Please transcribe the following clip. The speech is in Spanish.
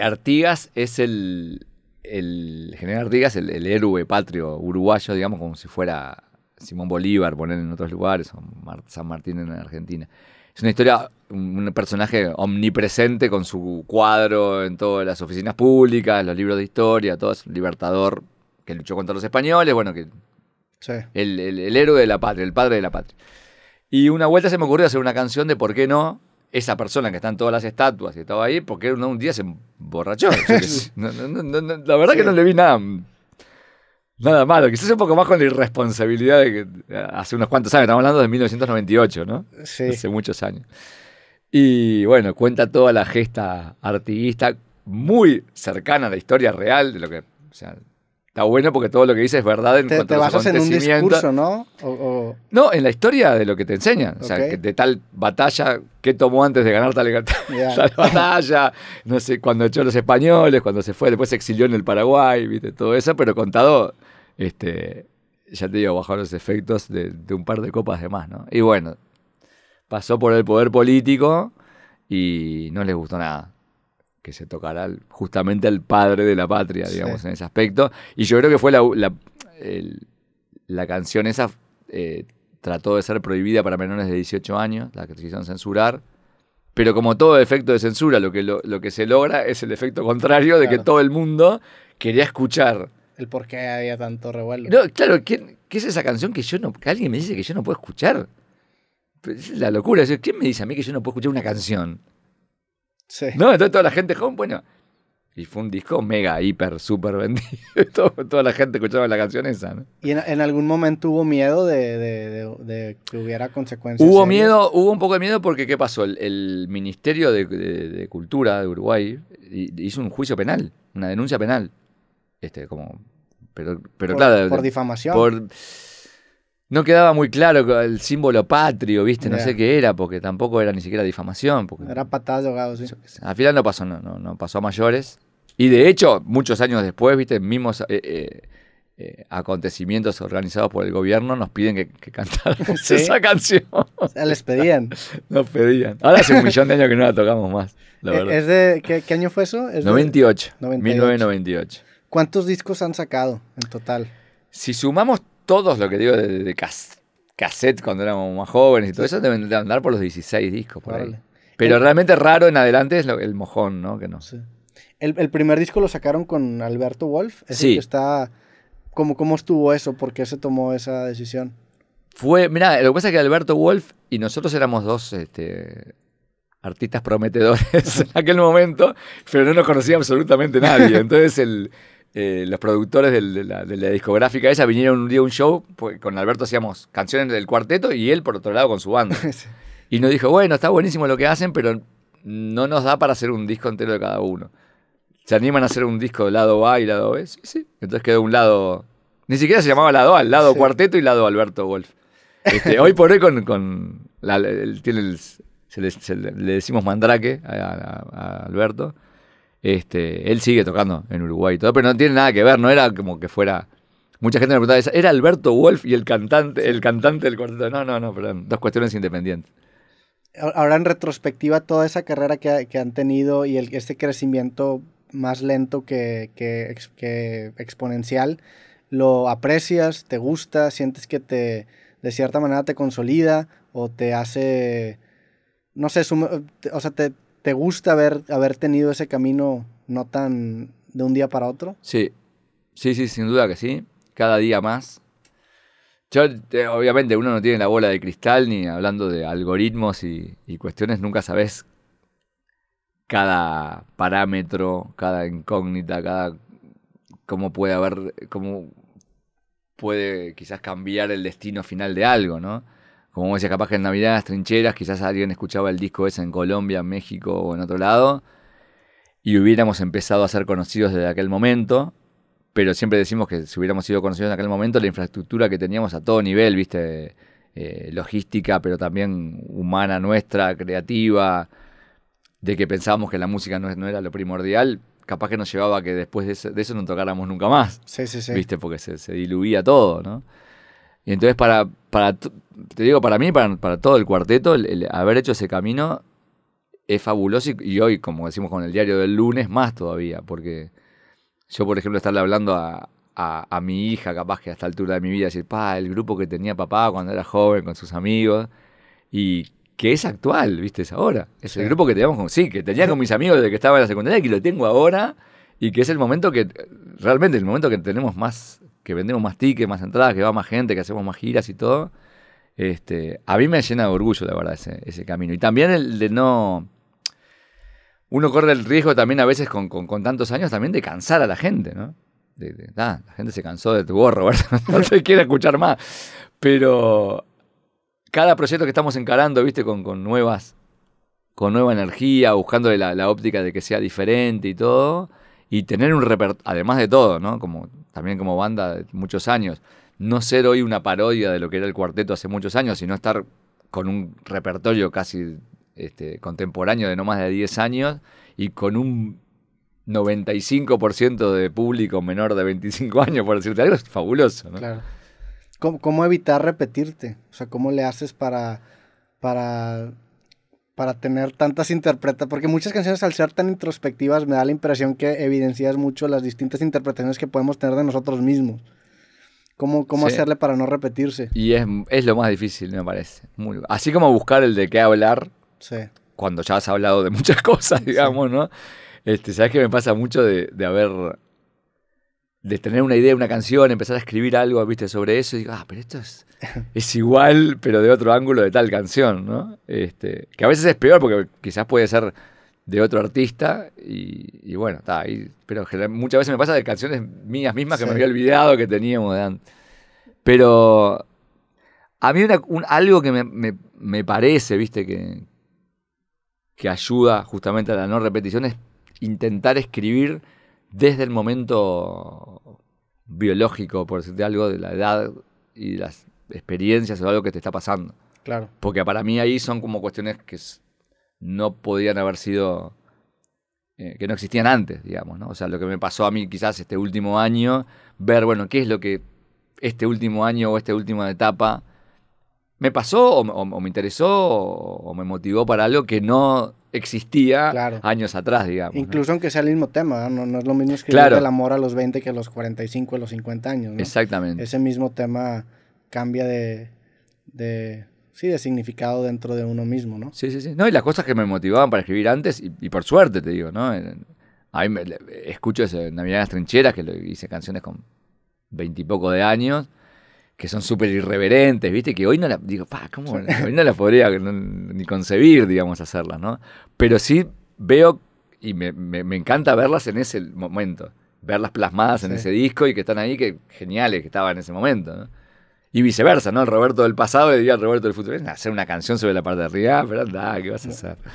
Artigas es el, el general Artigas, el, héroe patrio uruguayo, digamos, como si fuera Simón Bolívar, poner en otros lugares, o San Martín en Argentina. Es una historia, un, personaje omnipresente con su cuadro en todas las oficinas públicas, los libros de historia, todo es un libertador que luchó contra los españoles, bueno, que el, el héroe de la patria, el padre de la patria. Y una vuelta se me ocurrió hacer una canción de por qué no, esa persona que está en todas las estatuas y estaba ahí, porque un día se emborrachó. la verdad que no le vi nada, nada malo. Quizás un poco más con la irresponsabilidad de que eh, hace unos cuantos años, estamos hablando de 1998, ¿no? Sí. Hace muchos años. Y bueno, cuenta toda la gesta artiguista muy cercana a la historia real de lo que, o sea, está bueno porque todo lo que dice es verdad en cuanto basas en un discurso, ¿no? No, en la historia de lo que te enseñan. O sea, de tal batalla, que tomó antes de ganar tal, batalla? No sé, cuando echó a los españoles, cuando se fue, después se exilió en el Paraguay, ¿viste? Todo eso, pero contado, este, ya te digo, bajo los efectos de, un par de copas de más, ¿no? Y bueno, pasó por el poder político y no les gustó nada que se tocará justamente al padre de la patria, digamos, en ese aspecto. Y yo creo que fue la, la, canción esa, eh, trató de ser prohibida para menores de 18 años, la que quisieron censurar. Pero como todo efecto de censura, lo que, lo, que se logra es el efecto contrario de que todo el mundo quería escuchar. El por qué había tanto revuelo. No, claro, ¿qué, es esa canción que yo no, que alguien me dice que yo no puedo escuchar? Es la locura. ¿Quién me dice a mí que yo no puedo escuchar una canción? No, entonces toda la gente joven, bueno. Y fue un disco mega, hiper, súper vendido. toda la gente escuchaba la canción esa. ¿no? ¿Y en, algún momento hubo miedo de, que hubiera consecuencias? Hubo miedo, hubo un poco de miedo porque, ¿qué pasó? El, Ministerio de, Cultura de Uruguay hizo un juicio penal, una denuncia penal. Este, como. Pero, pero claro. Por difamación. Por no quedaba muy claro el símbolo patrio, ¿viste? No sé qué era, porque tampoco era ni siquiera difamación. Porque... Era patada de sí. Al final no pasó, no, pasó a mayores. Y de hecho, muchos años después, ¿viste? Mismos eh, eh, eh, acontecimientos organizados por el gobierno nos piden que, cantáramos esa canción. O sea, les pedían. nos pedían. Ahora hace un millón de años que no la tocamos más, la verdad. ¿Es de, qué, año fue eso? 98. 1998. ¿Cuántos discos han sacado en total? Si sumamos todos lo que digo de, cassette cuando éramos más jóvenes y todo eso deben de andar por los 16 discos por ahí. Pero realmente raro en adelante es el mojón, ¿no? Que no. Sí. El, primer disco lo sacaron con Alberto Wolf. está. ¿Cómo, ¿Cómo estuvo eso? ¿Por qué se tomó esa decisión? Fue, mira, lo que pasa es que Alberto Wolf y nosotros éramos dos este, artistas prometedores en aquel momento, pero no nos conocía absolutamente nadie. Entonces el, eh, los productores de, la, discográfica esa vinieron un día a un show, pues, con Alberto hacíamos canciones del cuarteto y él por otro lado con su banda. Y nos dijo, bueno, está buenísimo lo que hacen, pero no nos da para hacer un disco entero de cada uno. ¿Se animan a hacer un disco de lado A y lado B? Sí, Entonces quedó un lado... Ni siquiera se llamaba lado A, lado cuarteto y lado Alberto Wolf. Este, hoy por hoy con, le, decimos mandrake a Alberto. Este, él sigue tocando en Uruguay y todo, pero no tiene nada que ver, no era como que fuera. Mucha gente me preguntaba, ¿era Alberto Wolf y el cantante, el cantante del cuarteto? No, no, no, perdón, dos cuestiones independientes. Ahora en retrospectiva, toda esa carrera que, que han tenido y el, este crecimiento más lento que, que, exponencial, ¿lo aprecias? ¿Te gusta? ¿Sientes que te, de cierta manera te consolida o te hace, no sé, o sea, te, ¿Te gusta haber, haber tenido ese camino no tan de un día para otro? Sí, sí, sí, sin duda que sí. Cada día más. Yo, obviamente, uno no tiene la bola de cristal, ni hablando de algoritmos y, y cuestiones, nunca sabes cada parámetro, cada incógnita, cada cómo puede haber, cómo puede quizás cambiar el destino final de algo, ¿no? como decía, capaz que en Navidad, las trincheras, quizás alguien escuchaba el disco ese en Colombia, en México o en otro lado, y hubiéramos empezado a ser conocidos desde aquel momento, pero siempre decimos que si hubiéramos sido conocidos en aquel momento, la infraestructura que teníamos a todo nivel, viste, eh, logística, pero también humana nuestra, creativa, de que pensábamos que la música no, era lo primordial, capaz que nos llevaba a que después de eso, no tocáramos nunca más. Sí, sí, sí. Viste, porque se, se diluía todo, ¿no? Y entonces para, para te digo, para mí, para, para todo el cuarteto, el, haber hecho ese camino es fabuloso y, hoy, como decimos con el diario del lunes, más todavía, porque yo, por ejemplo, estarle hablando a, mi hija, capaz que a esta altura de mi vida, decir, pa, el grupo que tenía papá cuando era joven con sus amigos, y que es actual, viste, es ahora. Es el grupo que teníamos con, sí, que tenía con mis amigos desde que estaba en la secundaria y que lo tengo ahora, y que es el momento que, realmente, el momento que tenemos más que vendemos más tickets, más entradas, que va más gente, que hacemos más giras y todo. Este, a mí me llena de orgullo, la verdad, ese, camino. Y también el de no... Uno corre el riesgo también a veces con, tantos años también de cansar a la gente, ¿no? la gente se cansó de tu gorro... no se quiere escuchar más. Pero cada proyecto que estamos encarando, viste, con, nuevas, con nueva energía, buscando la, la, óptica de que sea diferente y todo, y tener un repertorio, además de todo, ¿no? Como, también como banda de muchos años, no ser hoy una parodia de lo que era el cuarteto hace muchos años, sino estar con un repertorio casi este, contemporáneo de no más de 10 años y con un 95% de público menor de 25 años, por decirte algo, es fabuloso, ¿no? Claro. ¿Cómo, evitar repetirte? O sea, ¿cómo le haces para, para para tener tantas interpretaciones, porque muchas canciones al ser tan introspectivas me da la impresión que evidencias mucho las distintas interpretaciones que podemos tener de nosotros mismos. ¿Cómo, cómo hacerle para no repetirse? Y es, lo más difícil, me parece. así como buscar el de qué hablar, cuando ya has hablado de muchas cosas, digamos, ¿no? Este, Sabes que me pasa mucho de, de haber de tener una idea, una canción, empezar a escribir algo, viste, sobre eso, y digo, ah, pero esto es, igual, pero de otro ángulo de tal canción, ¿no? Este, que a veces es peor porque quizás puede ser de otro artista y, bueno, está ahí, pero muchas veces me pasa de canciones mías mismas que me había olvidado que teníamos de antes. Pero a mí algo que me, me, parece, viste, que, que ayuda justamente a la no repetición es intentar escribir desde el momento biológico, por decirte algo, de la edad y las experiencias o algo que te está pasando. Claro. Porque para mí ahí son como cuestiones que no podían haber sido, eh, que no existían antes, digamos, ¿no? O sea, lo que me pasó a mí quizás este último año, ver, bueno, qué es lo que este último año o esta última etapa me pasó o, me interesó o me motivó para algo que no existía años atrás, digamos. Incluso aunque sea el mismo tema, ¿no? es lo mismo escribir el amor a los 20 que a los 45, a los 50 años. Exactamente. Ese mismo tema cambia de, de, sí, de significado dentro de uno mismo, ¿no? Sí, sí, sí. No, y las cosas que me motivaban para escribir antes, y, por suerte te digo, ¿no? Eh, a mí me, escucho esa Navidad en las trincheras, que hice canciones con poco de años, que son súper irreverentes, ¿viste? Que hoy no la, digo, pa, ¿cómo? no la podría ni concebir, digamos, hacerlas, ¿no? Pero sí veo y me, me, encanta verlas en ese momento, verlas plasmadas en ese disco y que están ahí, que geniales que estaban en ese momento, ¿no? Y viceversa, ¿no? El Roberto del pasado le diría al Roberto del futuro, hacer una canción sobre la parte de arriba, ah, pero ¿qué vas a hacer?